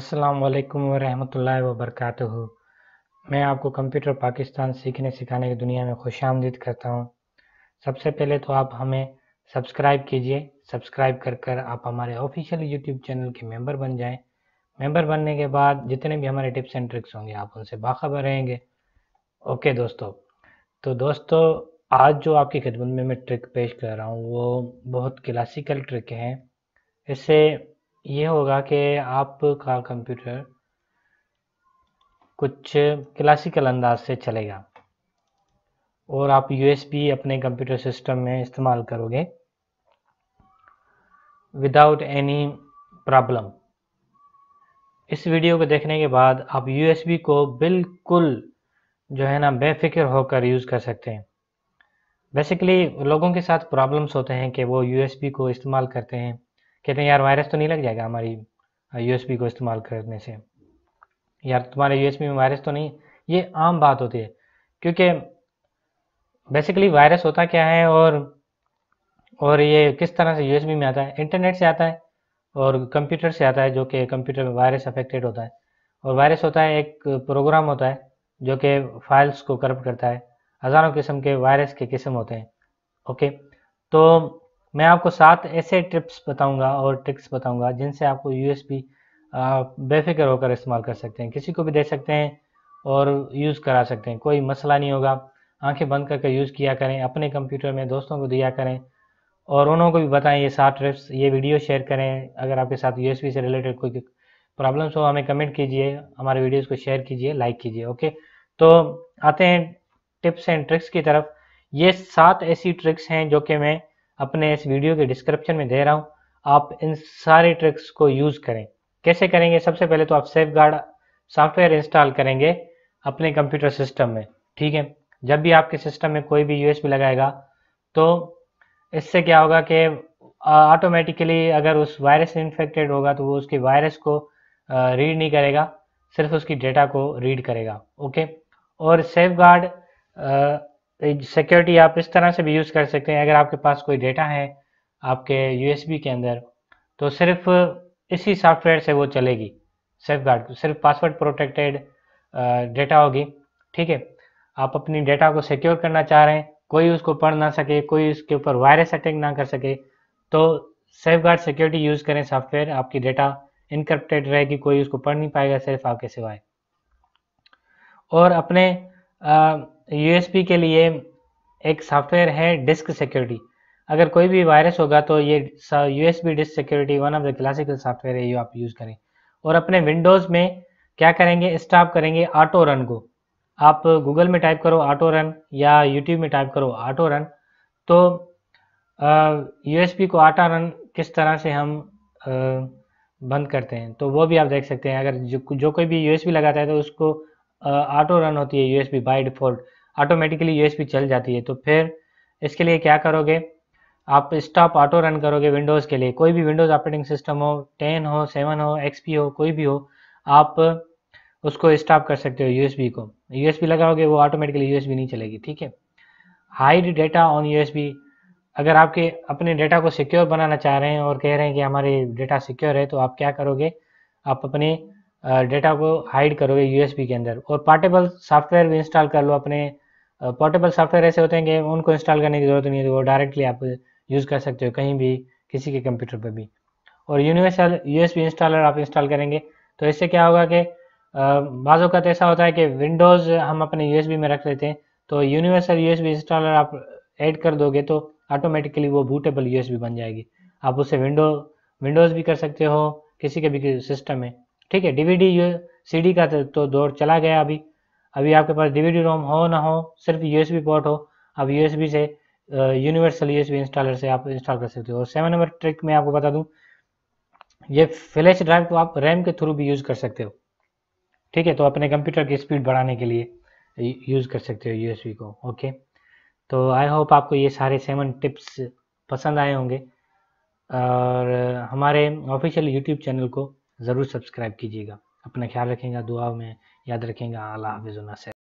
अस्सलाम वालेकुम रहमतुल्लाहि व बरकातुहू मैं आपको कंप्यूटर पाकिस्तान सीखने सिखाने की दुनिया में खुश आमदीद करता हूँ सबसे पहले तो आप हमें सब्सक्राइब कीजिए सब्सक्राइब कर कर आप हमारे ऑफिशियल यूट्यूब चैनल के मेंबर बन जाएं मेंबर बनने के बाद जितने भी हमारे टिप्स एंड ट्रिक्स होंगे आप उनसे बाखबर रहेंगे ओके दोस्तों तो दोस्तों आज जो आपकी खिदमत में मैं ट्रिक पेश कर रहा हूँ वो बहुत क्लासिकल ट्रिक है इससे ये होगा कि आपका कंप्यूटर कुछ क्लासिकल अंदाज से चलेगा और आप यूएसबी अपने कंप्यूटर सिस्टम में इस्तेमाल करोगे विदाउट एनी प्रॉब्लम इस वीडियो को देखने के बाद आप यूएसबी को बिल्कुल जो है ना बेफिक्र होकर यूज़ कर सकते हैं बेसिकली लोगों के साथ प्रॉब्लम्स होते हैं कि वो यूएसबी को इस्तेमाल करते हैं कहते हैं यार वायरस तो नहीं लग जाएगा हमारी यूएसबी को इस्तेमाल करने से यार तुम्हारे यूएसबी में वायरस तो नहीं ये आम बात होती है क्योंकि बेसिकली वायरस होता क्या है और और ये किस तरह से यूएसबी में आता है इंटरनेट से आता है और कंप्यूटर से आता है जो कि कंप्यूटर में वायरस अफेक्टेड होता है और वायरस होता है एक प्रोग्राम होता है जो कि फाइल्स को करप्ट करता है हज़ारों किस्म के वायरस के किस्म होते हैं ओके तो मैं आपको सात ऐसे ट्रिप्स बताऊंगा और ट्रिक्स बताऊंगा जिनसे आपको पी बेफिक्र होकर इस्तेमाल कर सकते हैं किसी को भी दे सकते हैं और यूज़ करा सकते हैं कोई मसला नहीं होगा आंखें बंद करके यूज़ किया करें अपने कंप्यूटर में दोस्तों को दिया करें और उन्होंने को भी बताएं ये सात ट्रिप्स ये वीडियो शेयर करें अगर आपके साथ यू से रिलेटेड कोई प्रॉब्लम्स हो हमें कमेंट कीजिए हमारे वीडियोज़ को शेयर कीजिए लाइक कीजिए ओके तो आते हैं टिप्स एंड ट्रिक्स की तरफ ये सात ऐसी ट्रिक्स हैं जो कि मैं अपने इस वीडियो के डिस्क्रिप्शन में दे रहा हूँ आप इन सारे ट्रिक्स को यूज़ करें कैसे करेंगे सबसे पहले तो आप सेफ गार्ड सॉफ्टवेयर इंस्टॉल करेंगे अपने कंप्यूटर सिस्टम में ठीक है जब भी आपके सिस्टम में कोई भी यूएसबी लगाएगा तो इससे क्या होगा कि ऑटोमेटिकली अगर उस वायरस इन्फेक्टेड होगा तो वो उसके वायरस को रीड नहीं करेगा सिर्फ उसकी डेटा को रीड करेगा ओके और सेफ गार्ड तो सिक्योरिटी आप इस तरह से भी यूज़ कर सकते हैं अगर आपके पास कोई डेटा है आपके यूएसबी के अंदर तो सिर्फ इसी सॉफ्टवेयर से वो चलेगी सेफ गार्ड सिर्फ पासवर्ड प्रोटेक्टेड डेटा होगी ठीक है आप अपनी डेटा को सिक्योर करना चाह रहे हैं कोई उसको पढ़ ना सके कोई उसके ऊपर वायरस अटैक ना कर सके तो सेफ गार्ड सिक्योरिटी यूज़ करें सॉफ्टवेयर आपकी डेटा इनक्रप्टेड रहेगी कोई उसको पढ़ नहीं पाएगा सिर्फ आपके सिवाय और अपने आ, यूएसपी तो के लिए एक सॉफ्टवेयर है डिस्क सिक्योरिटी अगर कोई भी वायरस होगा तो ये USB disk security one of the classical software है ये आप यूज़ करें और अपने विंडोज़ में क्या करेंगे स्टॉप करेंगे ऑटो रन को आप गूगल में टाइप करो ऑटो रन या यूट्यूब में टाइप करो ऑटो रन तो यूएसपी को आटा रन किस तरह से हम आ, बंद करते हैं तो वो भी आप देख सकते हैं अगर जो जो कोई भी यूएसबी लगाता है तो उसको ऑटो रन होती है बी बाई डिफ़ॉल्ट ऑटोमेटिकली यूएसबी चल जाती है तो फिर इसके लिए क्या करोगे आप स्टॉप ऑटो रन करोगे विंडोज़ के लिए कोई भी विंडोज़ ऑपरेटिंग सिस्टम हो टेन हो सेवन हो एक्सपी हो कोई भी हो आप उसको स्टॉप कर सकते हो यूएसबी को यूएसबी लगाओगे वो ऑटोमेटिकली यूएसबी नहीं चलेगी ठीक है हाइड डेटा ऑन यूएसबी अगर आपके अपने डेटा को सिक्योर बनाना चाह रहे हैं और कह रहे हैं कि हमारे डेटा सिक्योर है तो आप क्या करोगे आप अपने डेटा को हाइड करोगे यूएसबी के अंदर और पार्टेबल सॉफ्टवेयर भी इंस्टॉल कर लो अपने पोर्टेबल सॉफ्टवेयर ऐसे होते हैं कि उनको इंस्टॉल करने की ज़रूरत नहीं है वो डायरेक्टली आप यूज़ कर सकते हो कहीं भी किसी के कंप्यूटर पर भी और यूनिवर्सल यूएसबी इंस्टॉलर आप इंस्टॉल करेंगे तो इससे क्या होगा कि बाज़ात तो ऐसा होता है कि विंडोज़ हम अपने यूएसबी में रख लेते हैं तो यूनिवर्सल यूएसबी इंस्टॉलर आप ऐड कर दोगे तो ऑटोमेटिकली वो बूटेबल यूएसबी बन जाएगी आप उसे विंडो विंडोज़ भी कर सकते हो किसी के भी सिस्टम में ठीक है डीवीडी सीडी का तो, तो दौर चला गया अभी अभी आपके पास डीवीडी रोम हो ना हो सिर्फ यूएसबी पोर्ट हो आप यूएसबी से यूनिवर्सल यूएसबी इंस्टॉलर से आप इंस्टॉल कर सकते हो और सेवन नंबर ट्रिक मैं आपको बता दूं ये फ्लैश ड्राइव को आप रैम के थ्रू भी यूज़ कर सकते हो ठीक है तो अपने कंप्यूटर की स्पीड बढ़ाने के लिए यूज़ कर सकते हो यूएसबी को ओके तो आई होप आपको ये सारे सेवन टिप्स पसंद आए होंगे और हमारे ऑफिशियल यूट्यूब चैनल को ज़रूर सब्सक्राइब कीजिएगा अपना ख्याल रखेंगे दुआ में याद रखेंगे अल्लाह हाफिज़ से